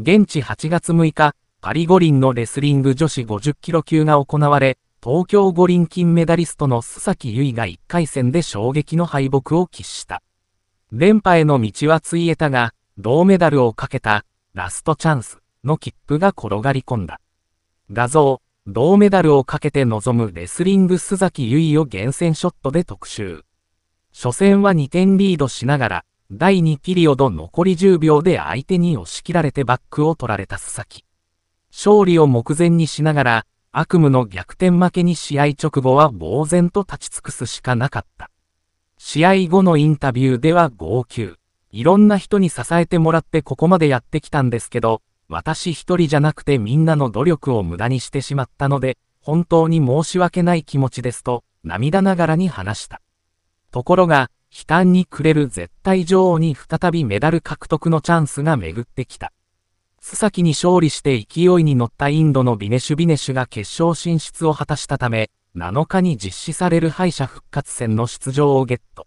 現地8月6日、パリ五輪のレスリング女子50キロ級が行われ、東京五輪金メダリストの須崎結衣が1回戦で衝撃の敗北を喫した。連覇への道はついえたが、銅メダルをかけた、ラストチャンスの切符が転がり込んだ。画像、銅メダルをかけて臨むレスリング須崎結衣を厳選ショットで特集。初戦は2点リードしながら、第2ピリオド残り10秒で相手に押し切られてバックを取られた須崎。勝利を目前にしながら、悪夢の逆転負けに試合直後は呆然と立ち尽くすしかなかった。試合後のインタビューでは号泣。いろんな人に支えてもらってここまでやってきたんですけど、私一人じゃなくてみんなの努力を無駄にしてしまったので、本当に申し訳ない気持ちですと、涙ながらに話した。ところが、悲嘆に暮れる絶対女王に再びメダル獲得のチャンスが巡ってきた。須崎に勝利して勢いに乗ったインドのビネシュビネシュが決勝進出を果たしたため、7日に実施される敗者復活戦の出場をゲット。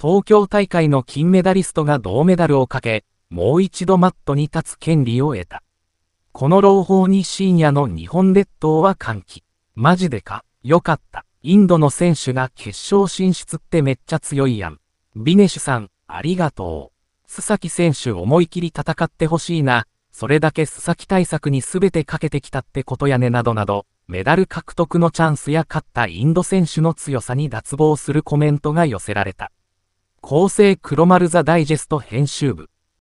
東京大会の金メダリストが銅メダルをかけ、もう一度マットに立つ権利を得た。この朗報に深夜の日本列島は歓喜。マジでか、よかった。インドの選手が決勝進出ってめっちゃ強いやん。ビネシュさん、ありがとう。須崎選手思い切り戦ってほしいな。それだけ須崎対策に全てかけてきたってことやねなどなど、メダル獲得のチャンスや勝ったインド選手の強さに脱帽するコメントが寄せられた。厚生黒丸ザダイジェスト編集部。